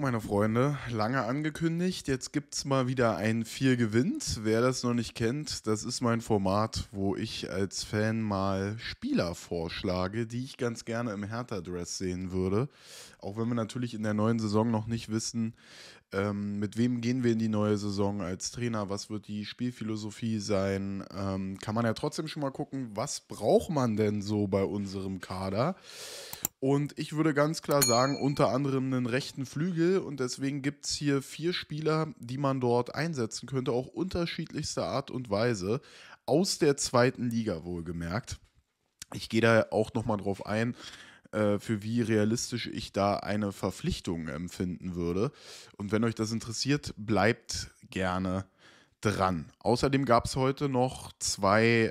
meine Freunde. Lange angekündigt. Jetzt gibt es mal wieder ein Vier gewinnt. Wer das noch nicht kennt, das ist mein Format, wo ich als Fan mal Spieler vorschlage, die ich ganz gerne im Hertha-Dress sehen würde. Auch wenn wir natürlich in der neuen Saison noch nicht wissen, ähm, mit wem gehen wir in die neue Saison als Trainer, was wird die Spielphilosophie sein, ähm, kann man ja trotzdem schon mal gucken, was braucht man denn so bei unserem Kader. Und ich würde ganz klar sagen, unter anderem einen rechten Flügel. Und deswegen gibt es hier vier Spieler, die man dort einsetzen könnte, auch unterschiedlichster Art und Weise. Aus der zweiten Liga wohlgemerkt. Ich gehe da auch nochmal drauf ein, äh, für wie realistisch ich da eine Verpflichtung empfinden würde. Und wenn euch das interessiert, bleibt gerne dran. Außerdem gab es heute noch zwei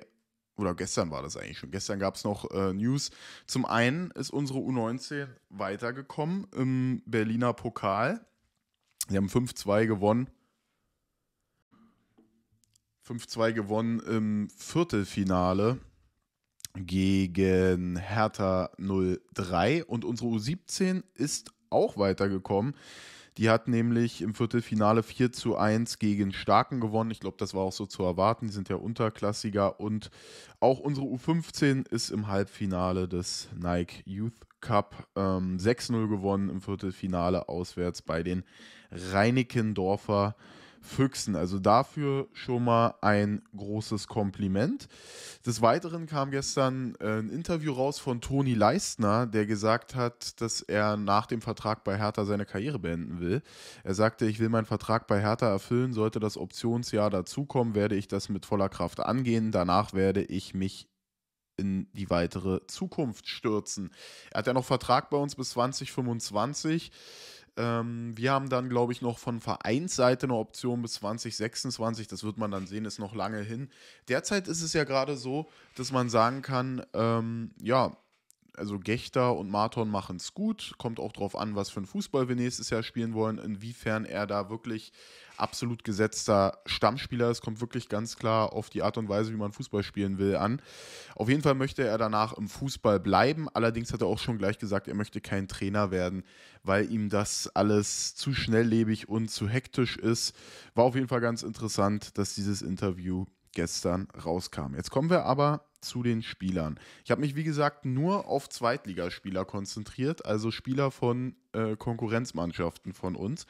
oder gestern war das eigentlich schon, gestern gab es noch äh, News. Zum einen ist unsere U19 weitergekommen im Berliner Pokal. Sie haben 5-2 gewonnen. 5-2 gewonnen im Viertelfinale gegen Hertha 03 und unsere U17 ist auch weitergekommen. Die hat nämlich im Viertelfinale 4 zu 1 gegen Starken gewonnen. Ich glaube, das war auch so zu erwarten. Die sind ja Unterklassiger und auch unsere U15 ist im Halbfinale des Nike Youth Cup ähm, 6-0 gewonnen im Viertelfinale auswärts bei den Reinickendorfer. Füchsen. Also dafür schon mal ein großes Kompliment. Des Weiteren kam gestern äh, ein Interview raus von Toni Leistner, der gesagt hat, dass er nach dem Vertrag bei Hertha seine Karriere beenden will. Er sagte, ich will meinen Vertrag bei Hertha erfüllen, sollte das Optionsjahr dazukommen, werde ich das mit voller Kraft angehen. Danach werde ich mich in die weitere Zukunft stürzen. Er hat ja noch Vertrag bei uns bis 2025. Ähm, wir haben dann, glaube ich, noch von Vereinsseite eine Option bis 2026. Das wird man dann sehen, ist noch lange hin. Derzeit ist es ja gerade so, dass man sagen kann, ähm, ja, also Gechter und Marton machen es gut. Kommt auch darauf an, was für einen Fußball wir nächstes Jahr spielen wollen, inwiefern er da wirklich absolut gesetzter Stammspieler. Es kommt wirklich ganz klar auf die Art und Weise, wie man Fußball spielen will, an. Auf jeden Fall möchte er danach im Fußball bleiben. Allerdings hat er auch schon gleich gesagt, er möchte kein Trainer werden, weil ihm das alles zu schnelllebig und zu hektisch ist. War auf jeden Fall ganz interessant, dass dieses Interview gestern rauskam. Jetzt kommen wir aber zu den Spielern. Ich habe mich, wie gesagt, nur auf Zweitligaspieler konzentriert, also Spieler von äh, Konkurrenzmannschaften von uns.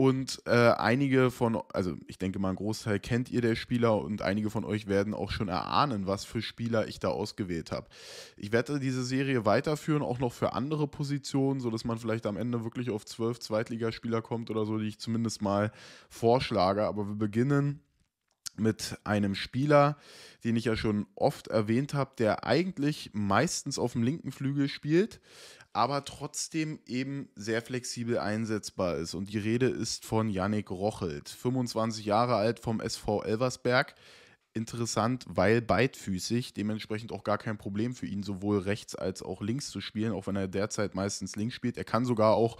Und äh, einige von, also ich denke mal, ein Großteil kennt ihr der Spieler und einige von euch werden auch schon erahnen, was für Spieler ich da ausgewählt habe. Ich werde diese Serie weiterführen, auch noch für andere Positionen, sodass man vielleicht am Ende wirklich auf zwölf Zweitligaspieler kommt oder so, die ich zumindest mal vorschlage. Aber wir beginnen mit einem Spieler, den ich ja schon oft erwähnt habe, der eigentlich meistens auf dem linken Flügel spielt, aber trotzdem eben sehr flexibel einsetzbar ist. Und die Rede ist von Yannick Rochelt, 25 Jahre alt vom SV Elversberg. Interessant, weil beidfüßig, dementsprechend auch gar kein Problem für ihn, sowohl rechts als auch links zu spielen, auch wenn er derzeit meistens links spielt. Er kann sogar auch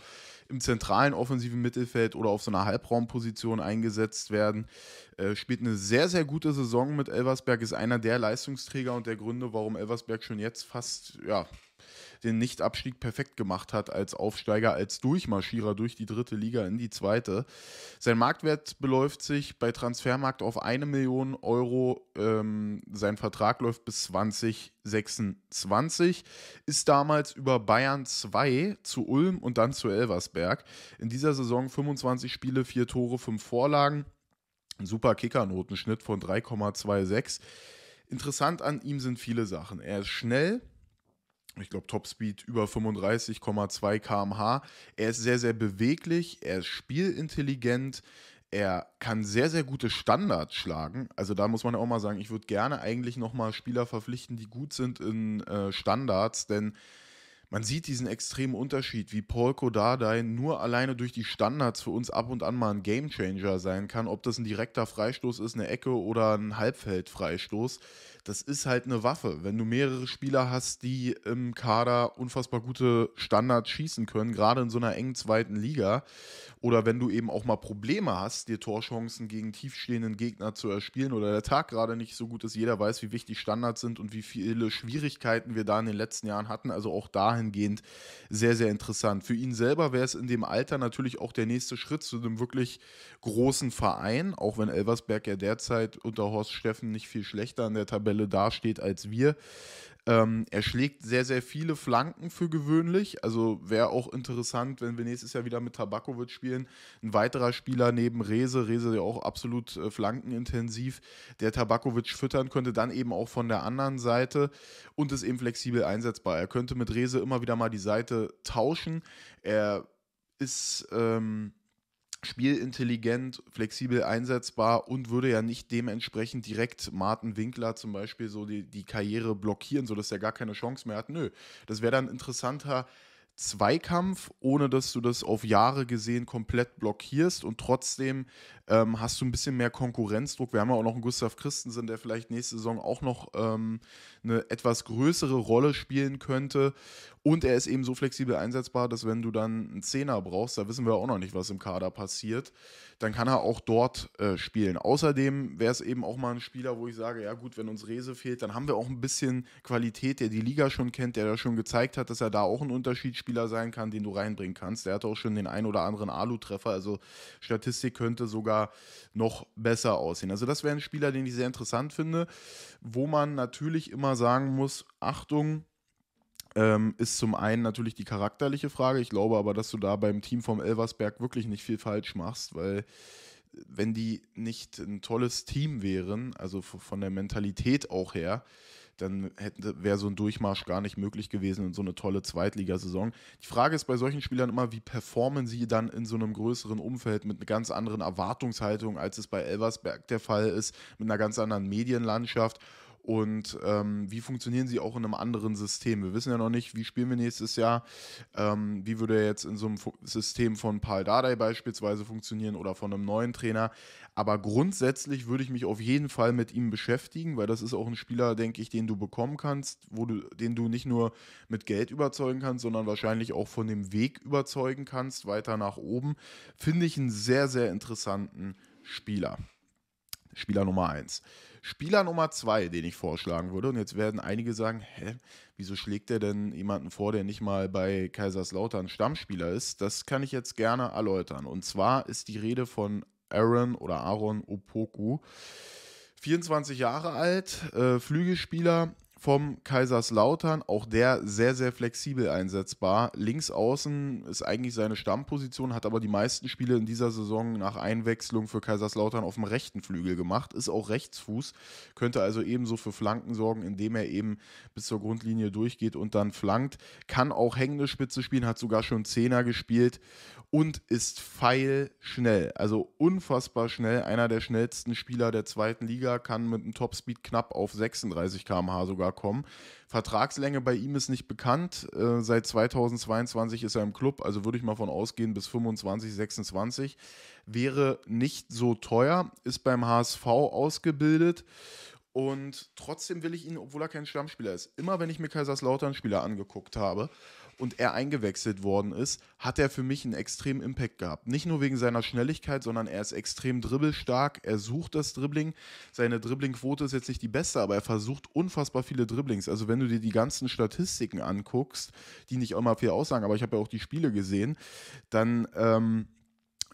im zentralen offensiven Mittelfeld oder auf so einer Halbraumposition eingesetzt werden. Äh, spielt eine sehr, sehr gute Saison mit Elversberg, ist einer der Leistungsträger und der Gründe, warum Elversberg schon jetzt fast ja, den Nichtabstieg perfekt gemacht hat als Aufsteiger, als Durchmarschierer durch die dritte Liga in die zweite. Sein Marktwert beläuft sich bei Transfermarkt auf eine Million Euro. Ähm, sein Vertrag läuft bis 2026, ist damals über Bayern 2 zu Ulm und dann zu Elversberg. In dieser Saison 25 Spiele, 4 Tore, 5 Vorlagen. Ein super Kickernotenschnitt von 3,26. Interessant an ihm sind viele Sachen. Er ist schnell, ich glaube, Topspeed über 35,2 km/h. Er ist sehr, sehr beweglich, er ist spielintelligent, er kann sehr, sehr gute Standards schlagen. Also da muss man auch mal sagen, ich würde gerne eigentlich nochmal Spieler verpflichten, die gut sind in äh, Standards, denn man sieht diesen extremen Unterschied, wie Paul Kodadai nur alleine durch die Standards für uns ab und an mal ein Gamechanger sein kann, ob das ein direkter Freistoß ist, eine Ecke oder ein Halbfeldfreistoß. Das ist halt eine Waffe. Wenn du mehrere Spieler hast, die im Kader unfassbar gute Standards schießen können, gerade in so einer engen zweiten Liga, oder wenn du eben auch mal Probleme hast, dir Torchancen gegen tiefstehenden Gegner zu erspielen oder der Tag gerade nicht so gut ist, jeder weiß, wie wichtig Standards sind und wie viele Schwierigkeiten wir da in den letzten Jahren hatten. Also auch dahin dahingehend sehr, sehr interessant. Für ihn selber wäre es in dem Alter natürlich auch der nächste Schritt zu einem wirklich großen Verein, auch wenn Elversberg ja derzeit unter Horst Steffen nicht viel schlechter an der Tabelle dasteht als wir. Ähm, er schlägt sehr, sehr viele Flanken für gewöhnlich. Also wäre auch interessant, wenn wir nächstes Jahr wieder mit Tabakovic spielen. Ein weiterer Spieler neben Rese, Rese ja auch absolut äh, flankenintensiv, der Tabakovic füttern könnte, dann eben auch von der anderen Seite und ist eben flexibel einsetzbar. Er könnte mit Rese immer wieder mal die Seite tauschen. Er ist. Ähm, spielintelligent, flexibel einsetzbar und würde ja nicht dementsprechend direkt Martin Winkler zum Beispiel so die, die Karriere blockieren, sodass er gar keine Chance mehr hat. Nö, das wäre dann interessanter Zweikampf, ohne dass du das auf Jahre gesehen komplett blockierst und trotzdem ähm, hast du ein bisschen mehr Konkurrenzdruck. Wir haben ja auch noch einen Gustav Christensen, der vielleicht nächste Saison auch noch ähm, eine etwas größere Rolle spielen könnte. Und er ist eben so flexibel einsetzbar, dass wenn du dann einen Zehner brauchst, da wissen wir auch noch nicht, was im Kader passiert, dann kann er auch dort äh, spielen. Außerdem wäre es eben auch mal ein Spieler, wo ich sage, ja gut, wenn uns Rese fehlt, dann haben wir auch ein bisschen Qualität, der die Liga schon kennt, der da schon gezeigt hat, dass er da auch einen Unterschied spielt Spieler sein kann, den du reinbringen kannst. Der hat auch schon den ein oder anderen Alu-Treffer. Also Statistik könnte sogar noch besser aussehen. Also das wäre ein Spieler, den ich sehr interessant finde, wo man natürlich immer sagen muss, Achtung, ähm, ist zum einen natürlich die charakterliche Frage. Ich glaube aber, dass du da beim Team vom Elversberg wirklich nicht viel falsch machst, weil wenn die nicht ein tolles Team wären, also von der Mentalität auch her, dann wäre so ein Durchmarsch gar nicht möglich gewesen in so eine tolle Zweitligasaison. Die Frage ist bei solchen Spielern immer, wie performen sie dann in so einem größeren Umfeld mit einer ganz anderen Erwartungshaltung, als es bei Elversberg der Fall ist, mit einer ganz anderen Medienlandschaft und ähm, wie funktionieren sie auch in einem anderen System. Wir wissen ja noch nicht, wie spielen wir nächstes Jahr, ähm, wie würde er jetzt in so einem System von Paul Dardai beispielsweise funktionieren oder von einem neuen Trainer. Aber grundsätzlich würde ich mich auf jeden Fall mit ihm beschäftigen, weil das ist auch ein Spieler, denke ich, den du bekommen kannst, wo du, den du nicht nur mit Geld überzeugen kannst, sondern wahrscheinlich auch von dem Weg überzeugen kannst, weiter nach oben. Finde ich einen sehr, sehr interessanten Spieler. Spieler Nummer 1. Spieler Nummer 2, den ich vorschlagen würde, und jetzt werden einige sagen, hä, wieso schlägt er denn jemanden vor, der nicht mal bei Kaiserslautern Stammspieler ist? Das kann ich jetzt gerne erläutern. Und zwar ist die Rede von Aaron oder Aaron Opoku. 24 Jahre alt, äh, Flügelspieler, vom Kaiserslautern, auch der sehr, sehr flexibel einsetzbar. Links außen ist eigentlich seine Stammposition, hat aber die meisten Spiele in dieser Saison nach Einwechslung für Kaiserslautern auf dem rechten Flügel gemacht, ist auch Rechtsfuß, könnte also ebenso für Flanken sorgen, indem er eben bis zur Grundlinie durchgeht und dann flankt, kann auch hängende Spitze spielen, hat sogar schon Zehner gespielt und ist feilschnell, also unfassbar schnell, einer der schnellsten Spieler der zweiten Liga, kann mit einem Topspeed knapp auf 36 km/h sogar Liga kommen. Vertragslänge bei ihm ist nicht bekannt. Äh, seit 2022 ist er im Club, also würde ich mal von ausgehen bis 25, 26. Wäre nicht so teuer, ist beim HSV ausgebildet. Und trotzdem will ich ihn, obwohl er kein Stammspieler ist, immer wenn ich mir Kaiserslautern-Spieler angeguckt habe, und er eingewechselt worden ist, hat er für mich einen extremen Impact gehabt. Nicht nur wegen seiner Schnelligkeit, sondern er ist extrem dribbelstark, er sucht das Dribbling. Seine Dribblingquote ist jetzt nicht die beste, aber er versucht unfassbar viele Dribblings. Also wenn du dir die ganzen Statistiken anguckst, die nicht immer viel aussagen, aber ich habe ja auch die Spiele gesehen, dann... Ähm,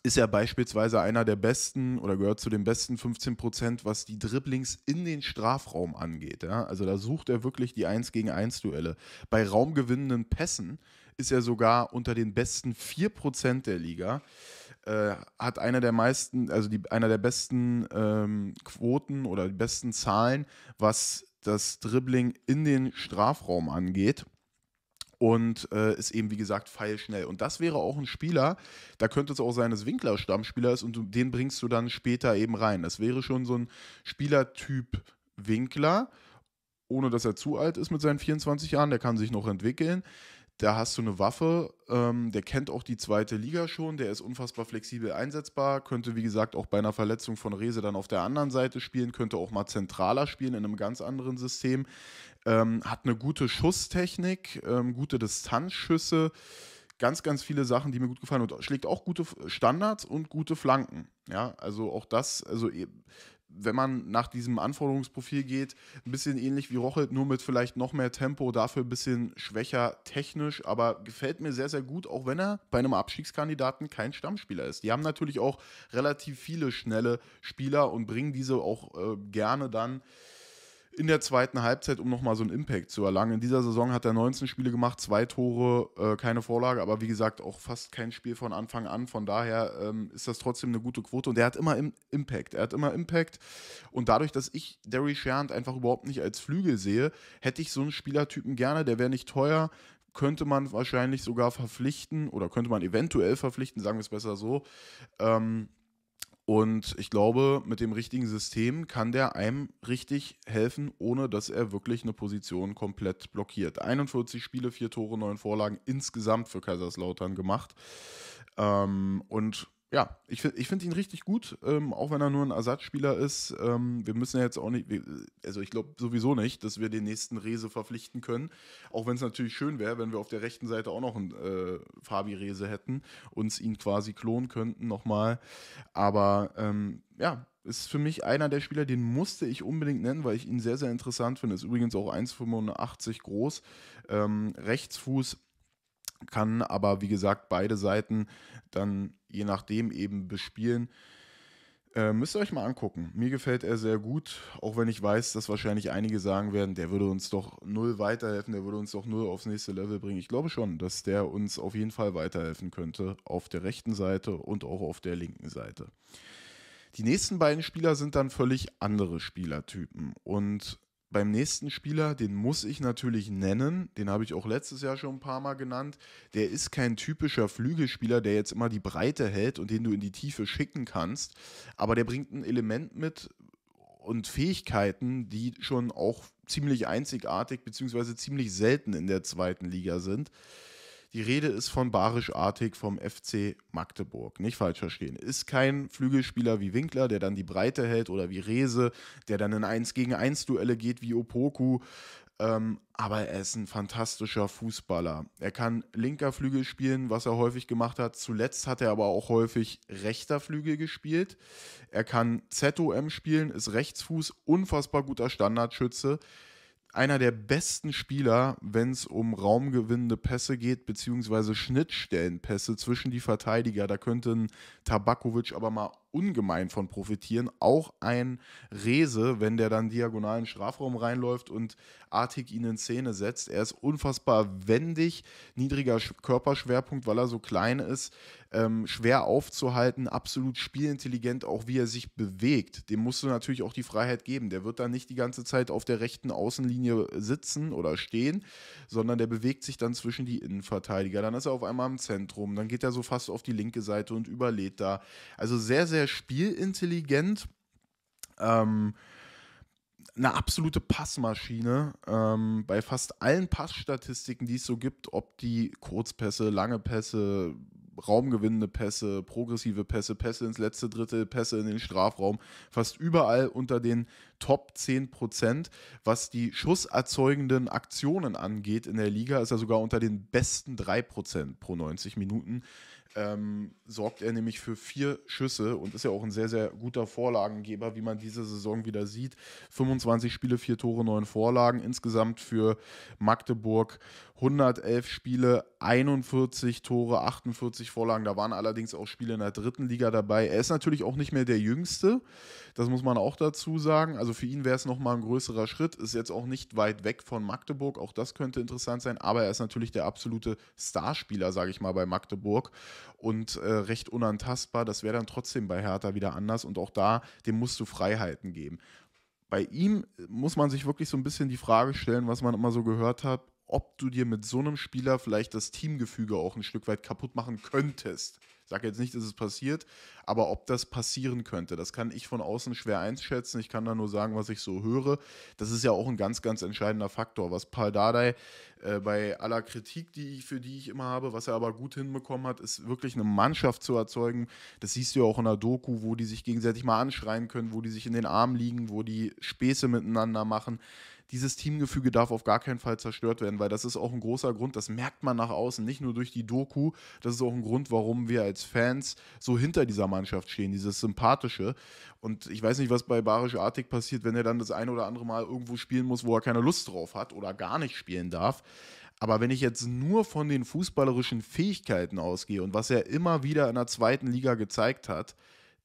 ist er beispielsweise einer der besten oder gehört zu den besten 15 Prozent, was die Dribblings in den Strafraum angeht. Ja? Also da sucht er wirklich die 1 gegen 1 Duelle. Bei raumgewinnenden Pässen ist er sogar unter den besten 4 Prozent der Liga. Äh, hat einer der meisten, also die, einer der besten ähm, Quoten oder die besten Zahlen, was das Dribbling in den Strafraum angeht und äh, ist eben, wie gesagt, feilschnell. Und das wäre auch ein Spieler, da könnte es auch sein, dass Winkler Stammspieler ist und du, den bringst du dann später eben rein. Das wäre schon so ein Spielertyp Winkler, ohne dass er zu alt ist mit seinen 24 Jahren, der kann sich noch entwickeln. Da hast du eine Waffe, ähm, der kennt auch die zweite Liga schon, der ist unfassbar flexibel einsetzbar, könnte wie gesagt auch bei einer Verletzung von Rese dann auf der anderen Seite spielen, könnte auch mal zentraler spielen in einem ganz anderen System. Ähm, hat eine gute Schusstechnik, ähm, gute Distanzschüsse, ganz, ganz viele Sachen, die mir gut gefallen und schlägt auch gute Standards und gute Flanken. Ja, also auch das, also e, wenn man nach diesem Anforderungsprofil geht, ein bisschen ähnlich wie Rochelt, nur mit vielleicht noch mehr Tempo, dafür ein bisschen schwächer technisch, aber gefällt mir sehr, sehr gut, auch wenn er bei einem Abstiegskandidaten kein Stammspieler ist. Die haben natürlich auch relativ viele schnelle Spieler und bringen diese auch äh, gerne dann in der zweiten Halbzeit, um nochmal so einen Impact zu erlangen. In dieser Saison hat er 19 Spiele gemacht, zwei Tore, äh, keine Vorlage, aber wie gesagt auch fast kein Spiel von Anfang an. Von daher ähm, ist das trotzdem eine gute Quote und er hat immer im Impact. Er hat immer Impact und dadurch, dass ich Derry Sherrand einfach überhaupt nicht als Flügel sehe, hätte ich so einen Spielertypen gerne. Der wäre nicht teuer, könnte man wahrscheinlich sogar verpflichten oder könnte man eventuell verpflichten, sagen wir es besser so. Ähm, und ich glaube, mit dem richtigen System kann der einem richtig helfen, ohne dass er wirklich eine Position komplett blockiert. 41 Spiele, vier Tore, neun Vorlagen insgesamt für Kaiserslautern gemacht. Ähm, und ja, ich finde ich find ihn richtig gut, ähm, auch wenn er nur ein Ersatzspieler ist. Ähm, wir müssen ja jetzt auch nicht, also ich glaube sowieso nicht, dass wir den nächsten Rese verpflichten können. Auch wenn es natürlich schön wäre, wenn wir auf der rechten Seite auch noch einen äh, Fabi Rese hätten, uns ihn quasi klonen könnten nochmal. Aber ähm, ja, ist für mich einer der Spieler, den musste ich unbedingt nennen, weil ich ihn sehr, sehr interessant finde. Ist übrigens auch 1,85 groß. Ähm, Rechtsfuß kann, aber wie gesagt, beide Seiten dann je nachdem eben bespielen. Äh, müsst ihr euch mal angucken. Mir gefällt er sehr gut, auch wenn ich weiß, dass wahrscheinlich einige sagen werden, der würde uns doch null weiterhelfen, der würde uns doch null aufs nächste Level bringen. Ich glaube schon, dass der uns auf jeden Fall weiterhelfen könnte, auf der rechten Seite und auch auf der linken Seite. Die nächsten beiden Spieler sind dann völlig andere Spielertypen und beim nächsten Spieler, den muss ich natürlich nennen, den habe ich auch letztes Jahr schon ein paar Mal genannt, der ist kein typischer Flügelspieler, der jetzt immer die Breite hält und den du in die Tiefe schicken kannst, aber der bringt ein Element mit und Fähigkeiten, die schon auch ziemlich einzigartig bzw. ziemlich selten in der zweiten Liga sind. Die Rede ist von Barisch Artig vom FC Magdeburg. Nicht falsch verstehen. Ist kein Flügelspieler wie Winkler, der dann die Breite hält oder wie Rese, der dann in 1 gegen 1 Duelle geht wie Opoku. Ähm, aber er ist ein fantastischer Fußballer. Er kann linker Flügel spielen, was er häufig gemacht hat. Zuletzt hat er aber auch häufig rechter Flügel gespielt. Er kann ZOM spielen, ist Rechtsfuß, unfassbar guter Standardschütze einer der besten Spieler, wenn es um raumgewinnende Pässe geht, beziehungsweise Schnittstellenpässe zwischen die Verteidiger. Da könnte ein Tabakovic aber mal ungemein von profitieren. Auch ein Rese, wenn der dann diagonal in den Strafraum reinläuft und artig ihn in Szene setzt. Er ist unfassbar wendig, niedriger Körperschwerpunkt, weil er so klein ist, ähm, schwer aufzuhalten, absolut spielintelligent, auch wie er sich bewegt. Dem musst du natürlich auch die Freiheit geben. Der wird dann nicht die ganze Zeit auf der rechten Außenlinie sitzen oder stehen, sondern der bewegt sich dann zwischen die Innenverteidiger. Dann ist er auf einmal im Zentrum, dann geht er so fast auf die linke Seite und überlädt da. Also sehr, sehr sehr spielintelligent. Ähm, eine absolute Passmaschine ähm, bei fast allen Passstatistiken, die es so gibt, ob die Kurzpässe, lange Pässe, raumgewinnende Pässe, progressive Pässe, Pässe ins letzte Drittel, Pässe in den Strafraum, fast überall unter den Top 10 Was die schusserzeugenden Aktionen angeht in der Liga, ist er sogar unter den besten 3 pro 90 Minuten ähm, sorgt er nämlich für vier Schüsse und ist ja auch ein sehr, sehr guter Vorlagengeber, wie man diese Saison wieder sieht. 25 Spiele, vier Tore, neun Vorlagen. Insgesamt für Magdeburg 111 Spiele, 41 Tore, 48 Vorlagen. Da waren allerdings auch Spiele in der dritten Liga dabei. Er ist natürlich auch nicht mehr der Jüngste. Das muss man auch dazu sagen. Also für ihn wäre es nochmal ein größerer Schritt. Ist jetzt auch nicht weit weg von Magdeburg. Auch das könnte interessant sein. Aber er ist natürlich der absolute Starspieler, sage ich mal, bei Magdeburg und äh, recht unantastbar. Das wäre dann trotzdem bei Hertha wieder anders und auch da, dem musst du Freiheiten geben. Bei ihm äh, muss man sich wirklich so ein bisschen die Frage stellen, was man immer so gehört hat, ob du dir mit so einem Spieler vielleicht das Teamgefüge auch ein Stück weit kaputt machen könntest. Ich sage jetzt nicht, dass es passiert, aber ob das passieren könnte, das kann ich von außen schwer einschätzen. Ich kann da nur sagen, was ich so höre. Das ist ja auch ein ganz, ganz entscheidender Faktor, was Paul Dardai äh, bei aller Kritik, die ich, für die ich immer habe, was er aber gut hinbekommen hat, ist wirklich eine Mannschaft zu erzeugen. Das siehst du ja auch in der Doku, wo die sich gegenseitig mal anschreien können, wo die sich in den Armen liegen, wo die Späße miteinander machen dieses Teamgefüge darf auf gar keinen Fall zerstört werden, weil das ist auch ein großer Grund, das merkt man nach außen, nicht nur durch die Doku, das ist auch ein Grund, warum wir als Fans so hinter dieser Mannschaft stehen, dieses Sympathische. Und ich weiß nicht, was bei Barisch Artig passiert, wenn er dann das ein oder andere Mal irgendwo spielen muss, wo er keine Lust drauf hat oder gar nicht spielen darf. Aber wenn ich jetzt nur von den fußballerischen Fähigkeiten ausgehe und was er immer wieder in der zweiten Liga gezeigt hat,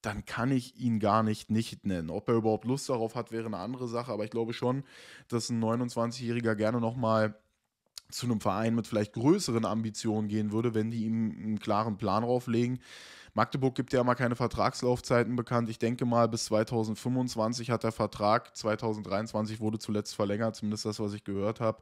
dann kann ich ihn gar nicht nicht nennen. Ob er überhaupt Lust darauf hat, wäre eine andere Sache, aber ich glaube schon, dass ein 29-Jähriger gerne nochmal zu einem Verein mit vielleicht größeren Ambitionen gehen würde, wenn die ihm einen klaren Plan drauflegen. Magdeburg gibt ja mal keine Vertragslaufzeiten bekannt. Ich denke mal, bis 2025 hat der Vertrag, 2023 wurde zuletzt verlängert, zumindest das, was ich gehört habe.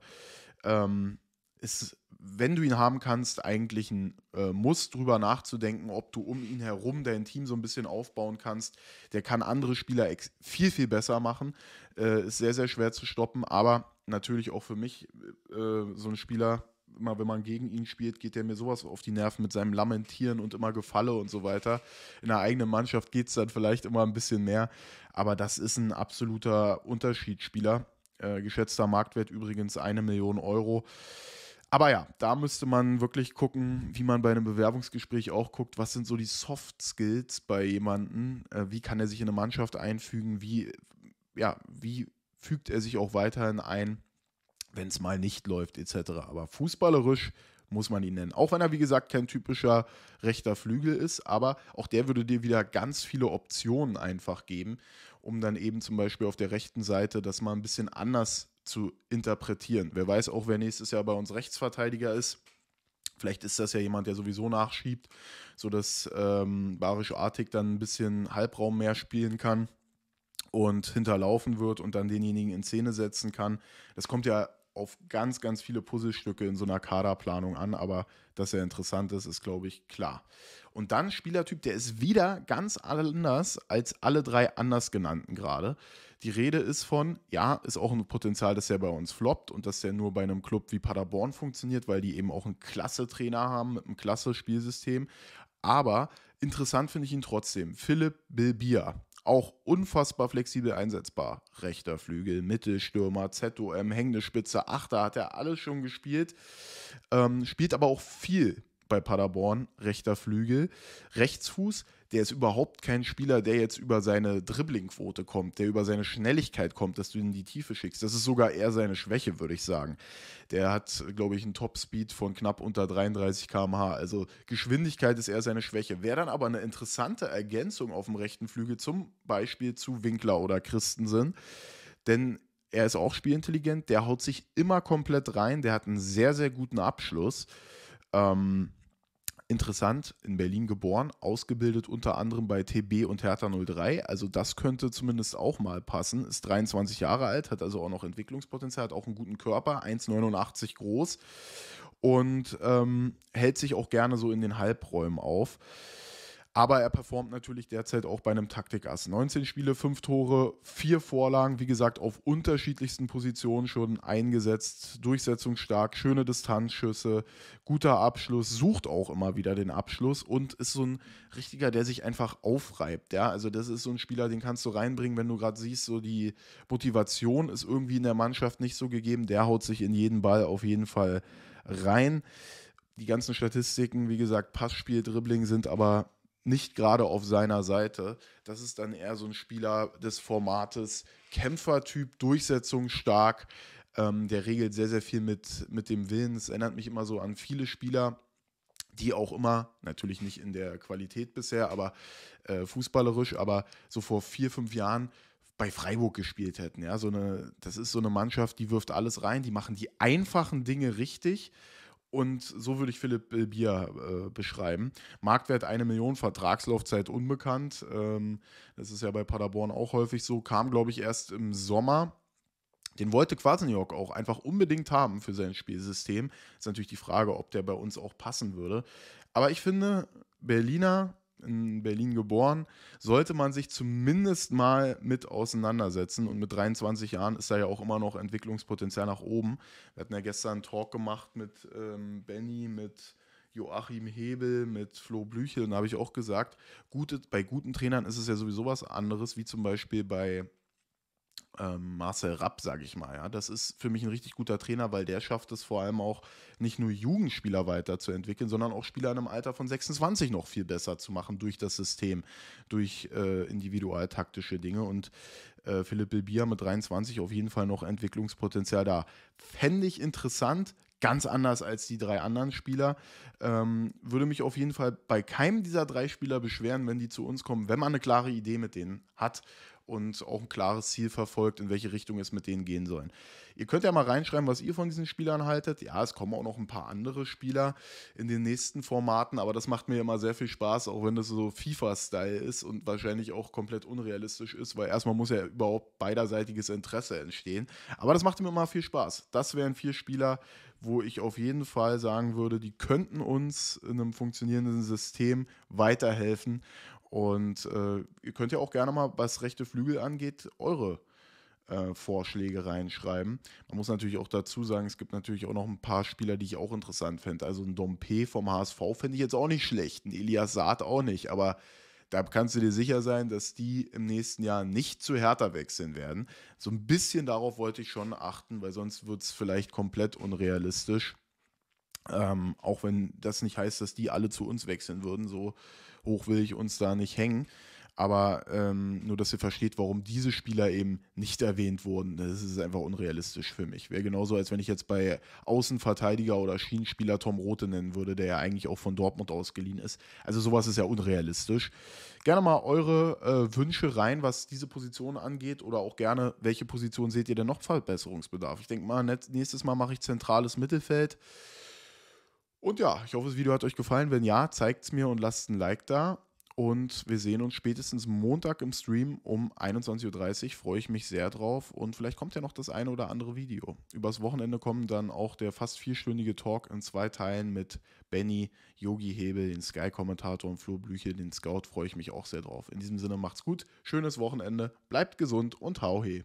Ähm, ist, wenn du ihn haben kannst, eigentlich ein äh, Muss, drüber nachzudenken, ob du um ihn herum dein Team so ein bisschen aufbauen kannst. Der kann andere Spieler viel, viel besser machen. Äh, ist sehr, sehr schwer zu stoppen, aber natürlich auch für mich äh, so ein Spieler, immer wenn man gegen ihn spielt, geht der mir sowas auf die Nerven mit seinem Lamentieren und immer Gefalle und so weiter. In der eigenen Mannschaft geht es dann vielleicht immer ein bisschen mehr, aber das ist ein absoluter Unterschiedsspieler. Äh, geschätzter Marktwert übrigens eine Million Euro. Aber ja, da müsste man wirklich gucken, wie man bei einem Bewerbungsgespräch auch guckt, was sind so die Soft Skills bei jemandem, äh, wie kann er sich in eine Mannschaft einfügen, wie, ja, wie fügt er sich auch weiterhin ein, wenn es mal nicht läuft, etc. Aber fußballerisch muss man ihn nennen. Auch wenn er, wie gesagt, kein typischer rechter Flügel ist, aber auch der würde dir wieder ganz viele Optionen einfach geben, um dann eben zum Beispiel auf der rechten Seite das mal ein bisschen anders zu interpretieren. Wer weiß auch, wer nächstes Jahr bei uns Rechtsverteidiger ist. Vielleicht ist das ja jemand, der sowieso nachschiebt, sodass ähm, Barisch Artig dann ein bisschen Halbraum mehr spielen kann und hinterlaufen wird und dann denjenigen in Szene setzen kann. Das kommt ja auf ganz, ganz viele Puzzlestücke in so einer Kaderplanung an, aber dass er interessant ist, ist, glaube ich, klar. Und dann Spielertyp, der ist wieder ganz anders als alle drei anders genannten gerade. Die Rede ist von, ja, ist auch ein Potenzial, dass er bei uns floppt und dass er nur bei einem Club wie Paderborn funktioniert, weil die eben auch einen klasse Trainer haben mit einem klasse Spielsystem. Aber interessant finde ich ihn trotzdem. Philipp Bilbia, auch unfassbar flexibel einsetzbar. Rechter Flügel, Mittelstürmer, ZOM, hängende Spitze, Achter hat er alles schon gespielt. Ähm, spielt aber auch viel bei Paderborn, rechter Flügel. Rechtsfuß der ist überhaupt kein Spieler, der jetzt über seine Dribblingquote kommt, der über seine Schnelligkeit kommt, dass du ihn in die Tiefe schickst. Das ist sogar eher seine Schwäche, würde ich sagen. Der hat, glaube ich, einen Topspeed von knapp unter 33 km/h. Also Geschwindigkeit ist eher seine Schwäche. Wäre dann aber eine interessante Ergänzung auf dem rechten Flügel, zum Beispiel zu Winkler oder Christensen. Denn er ist auch spielintelligent, der haut sich immer komplett rein, der hat einen sehr, sehr guten Abschluss. Ähm, interessant, in Berlin geboren, ausgebildet unter anderem bei TB und Hertha 03. Also das könnte zumindest auch mal passen. Ist 23 Jahre alt, hat also auch noch Entwicklungspotenzial, hat auch einen guten Körper, 1,89 groß und ähm, hält sich auch gerne so in den Halbräumen auf. Aber er performt natürlich derzeit auch bei einem Taktikass. 19 Spiele, 5 Tore, 4 Vorlagen, wie gesagt, auf unterschiedlichsten Positionen schon eingesetzt, durchsetzungsstark, schöne Distanzschüsse, guter Abschluss, sucht auch immer wieder den Abschluss und ist so ein richtiger, der sich einfach aufreibt. Ja? Also das ist so ein Spieler, den kannst du reinbringen, wenn du gerade siehst, so die Motivation ist irgendwie in der Mannschaft nicht so gegeben, der haut sich in jeden Ball auf jeden Fall rein. Die ganzen Statistiken, wie gesagt, Passspiel, Dribbling sind aber nicht gerade auf seiner Seite. Das ist dann eher so ein Spieler des Formates, Kämpfertyp, durchsetzungsstark, ähm, der regelt sehr, sehr viel mit, mit dem Willen. Es erinnert mich immer so an viele Spieler, die auch immer, natürlich nicht in der Qualität bisher, aber äh, fußballerisch, aber so vor vier, fünf Jahren bei Freiburg gespielt hätten. Ja, so eine, das ist so eine Mannschaft, die wirft alles rein, die machen die einfachen Dinge richtig und so würde ich Philipp äh, Bier äh, beschreiben. Marktwert eine Million, Vertragslaufzeit unbekannt. Ähm, das ist ja bei Paderborn auch häufig so. Kam, glaube ich, erst im Sommer. Den wollte Quasenjörg auch einfach unbedingt haben für sein Spielsystem. Ist natürlich die Frage, ob der bei uns auch passen würde. Aber ich finde, Berliner in Berlin geboren, sollte man sich zumindest mal mit auseinandersetzen. Und mit 23 Jahren ist da ja auch immer noch Entwicklungspotenzial nach oben. Wir hatten ja gestern einen Talk gemacht mit ähm, Benny, mit Joachim Hebel, mit Flo Blüchel. Und da habe ich auch gesagt, gute, bei guten Trainern ist es ja sowieso was anderes, wie zum Beispiel bei ähm, Marcel Rapp, sage ich mal. Ja. Das ist für mich ein richtig guter Trainer, weil der schafft es vor allem auch nicht nur Jugendspieler weiterzuentwickeln, sondern auch Spieler in einem Alter von 26 noch viel besser zu machen durch das System, durch äh, individualtaktische Dinge. Und äh, Philipp Bilbier mit 23 auf jeden Fall noch Entwicklungspotenzial da. Fände ich interessant, ganz anders als die drei anderen Spieler. Ähm, würde mich auf jeden Fall bei keinem dieser drei Spieler beschweren, wenn die zu uns kommen, wenn man eine klare Idee mit denen hat und auch ein klares Ziel verfolgt, in welche Richtung es mit denen gehen soll. Ihr könnt ja mal reinschreiben, was ihr von diesen Spielern haltet. Ja, es kommen auch noch ein paar andere Spieler in den nächsten Formaten, aber das macht mir immer sehr viel Spaß, auch wenn das so FIFA-Style ist und wahrscheinlich auch komplett unrealistisch ist, weil erstmal muss ja überhaupt beiderseitiges Interesse entstehen. Aber das macht mir immer viel Spaß. Das wären vier Spieler, äh, wo ich auf jeden Fall sagen würde, die könnten uns in einem funktionierenden System weiterhelfen. Und äh, ihr könnt ja auch gerne mal, was rechte Flügel angeht, eure äh, Vorschläge reinschreiben. Man muss natürlich auch dazu sagen, es gibt natürlich auch noch ein paar Spieler, die ich auch interessant fände. Also ein Dompe vom HSV fände ich jetzt auch nicht schlecht, ein Elias Saad auch nicht, aber da kannst du dir sicher sein, dass die im nächsten Jahr nicht zu Hertha wechseln werden. So ein bisschen darauf wollte ich schon achten, weil sonst wird es vielleicht komplett unrealistisch. Ähm, auch wenn das nicht heißt, dass die alle zu uns wechseln würden, so hoch will ich uns da nicht hängen. Aber ähm, nur, dass ihr versteht, warum diese Spieler eben nicht erwähnt wurden. Ne, das ist einfach unrealistisch für mich. Wäre genauso, als wenn ich jetzt bei Außenverteidiger oder Schienenspieler Tom Rote nennen würde, der ja eigentlich auch von Dortmund ausgeliehen ist. Also sowas ist ja unrealistisch. Gerne mal eure äh, Wünsche rein, was diese Position angeht oder auch gerne, welche Position seht ihr denn noch Verbesserungsbedarf? Ich denke mal, nächstes Mal mache ich zentrales Mittelfeld. Und ja, ich hoffe, das Video hat euch gefallen. Wenn ja, zeigt es mir und lasst ein Like da. Und wir sehen uns spätestens Montag im Stream um 21.30 Uhr. Freue ich mich sehr drauf. Und vielleicht kommt ja noch das eine oder andere Video. Übers Wochenende kommen dann auch der fast vierstündige Talk in zwei Teilen mit Benny, Yogi Hebel, den Sky-Kommentator und Flo Blüche, den Scout. Freue ich mich auch sehr drauf. In diesem Sinne macht's gut. Schönes Wochenende. Bleibt gesund und hau he.